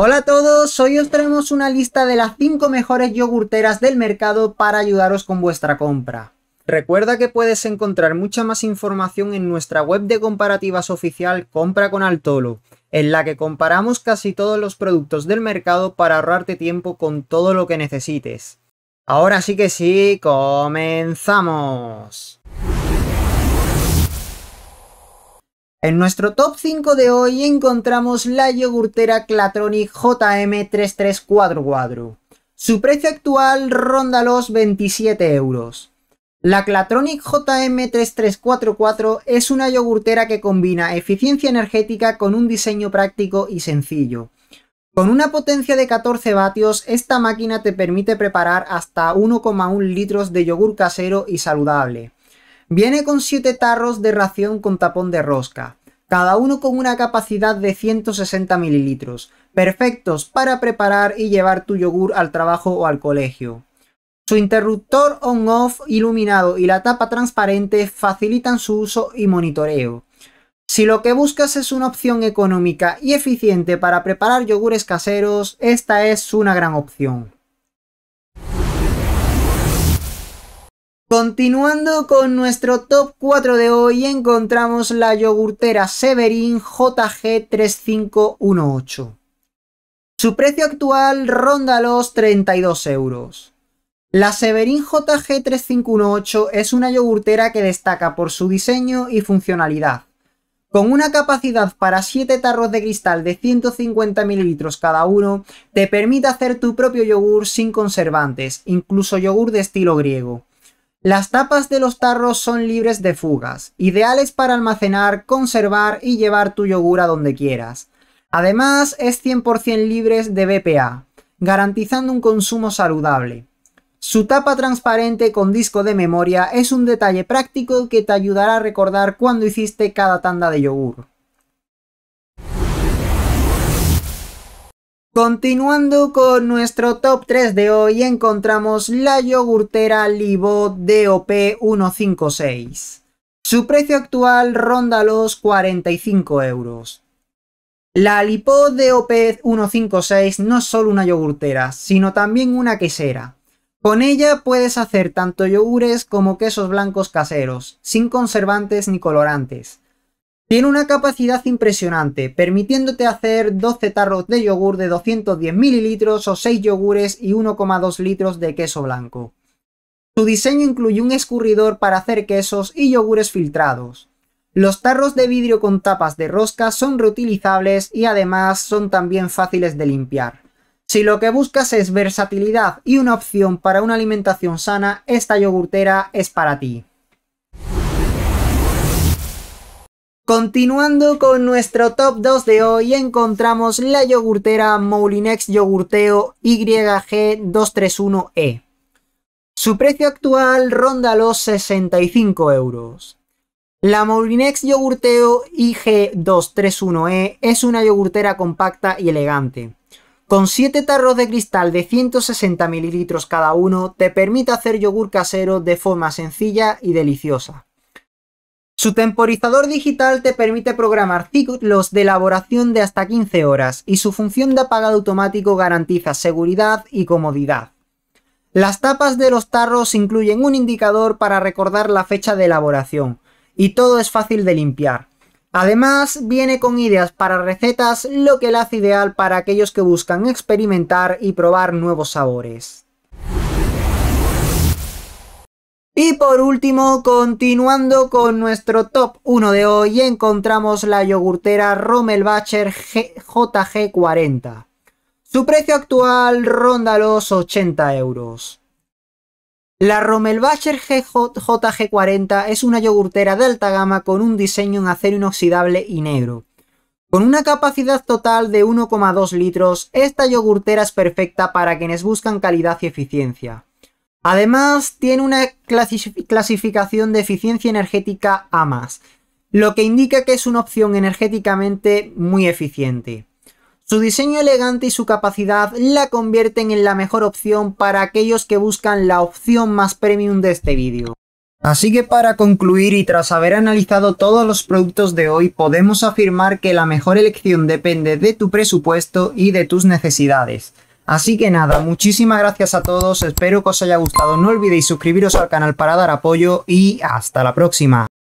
Hola a todos, hoy os traemos una lista de las 5 mejores yogurteras del mercado para ayudaros con vuestra compra. Recuerda que puedes encontrar mucha más información en nuestra web de comparativas oficial Compra con Altolo, en la que comparamos casi todos los productos del mercado para ahorrarte tiempo con todo lo que necesites. Ahora sí que sí, comenzamos. En nuestro top 5 de hoy encontramos la yogurtera Clatronic jm 3344 Su precio actual ronda los 27 euros. La Clatronic JM3344 es una yogurtera que combina eficiencia energética con un diseño práctico y sencillo. Con una potencia de 14 vatios, esta máquina te permite preparar hasta 1,1 litros de yogur casero y saludable. Viene con 7 tarros de ración con tapón de rosca, cada uno con una capacidad de 160 mililitros, perfectos para preparar y llevar tu yogur al trabajo o al colegio. Su interruptor on-off iluminado y la tapa transparente facilitan su uso y monitoreo. Si lo que buscas es una opción económica y eficiente para preparar yogures caseros, esta es una gran opción. Continuando con nuestro top 4 de hoy, encontramos la yogurtera Severin JG3518. Su precio actual ronda los 32 euros. La Severin JG3518 es una yogurtera que destaca por su diseño y funcionalidad. Con una capacidad para 7 tarros de cristal de 150 ml cada uno, te permite hacer tu propio yogur sin conservantes, incluso yogur de estilo griego. Las tapas de los tarros son libres de fugas, ideales para almacenar, conservar y llevar tu yogur a donde quieras. Además, es 100% libres de BPA, garantizando un consumo saludable. Su tapa transparente con disco de memoria es un detalle práctico que te ayudará a recordar cuándo hiciste cada tanda de yogur. Continuando con nuestro top 3 de hoy, encontramos la yogurtera Libo DOP 156. Su precio actual ronda los 45 euros. La Lipo DOP 156 no es solo una yogurtera, sino también una quesera. Con ella puedes hacer tanto yogures como quesos blancos caseros, sin conservantes ni colorantes. Tiene una capacidad impresionante, permitiéndote hacer 12 tarros de yogur de 210 mililitros o 6 yogures y 1,2 litros de queso blanco. Su diseño incluye un escurridor para hacer quesos y yogures filtrados. Los tarros de vidrio con tapas de rosca son reutilizables y además son también fáciles de limpiar. Si lo que buscas es versatilidad y una opción para una alimentación sana, esta yogurtera es para ti. Continuando con nuestro top 2 de hoy, encontramos la yogurtera Moulinex Yogurteo YG231E. Su precio actual ronda los 65 euros. La Moulinex Yogurteo yg 231 e es una yogurtera compacta y elegante. Con 7 tarros de cristal de 160 ml cada uno, te permite hacer yogur casero de forma sencilla y deliciosa. Su temporizador digital te permite programar ciclos de elaboración de hasta 15 horas y su función de apagado automático garantiza seguridad y comodidad. Las tapas de los tarros incluyen un indicador para recordar la fecha de elaboración y todo es fácil de limpiar. Además, viene con ideas para recetas, lo que la hace ideal para aquellos que buscan experimentar y probar nuevos sabores. Y por último, continuando con nuestro top 1 de hoy, encontramos la yogurtera Bacher JG40. Su precio actual ronda los 80 euros. La Bacher JG40 es una yogurtera de alta gama con un diseño en acero inoxidable y negro. Con una capacidad total de 1,2 litros, esta yogurtera es perfecta para quienes buscan calidad y eficiencia. Además, tiene una clasificación de eficiencia energética A+, lo que indica que es una opción energéticamente muy eficiente. Su diseño elegante y su capacidad la convierten en la mejor opción para aquellos que buscan la opción más premium de este vídeo. Así que para concluir y tras haber analizado todos los productos de hoy, podemos afirmar que la mejor elección depende de tu presupuesto y de tus necesidades. Así que nada, muchísimas gracias a todos, espero que os haya gustado, no olvidéis suscribiros al canal para dar apoyo y hasta la próxima.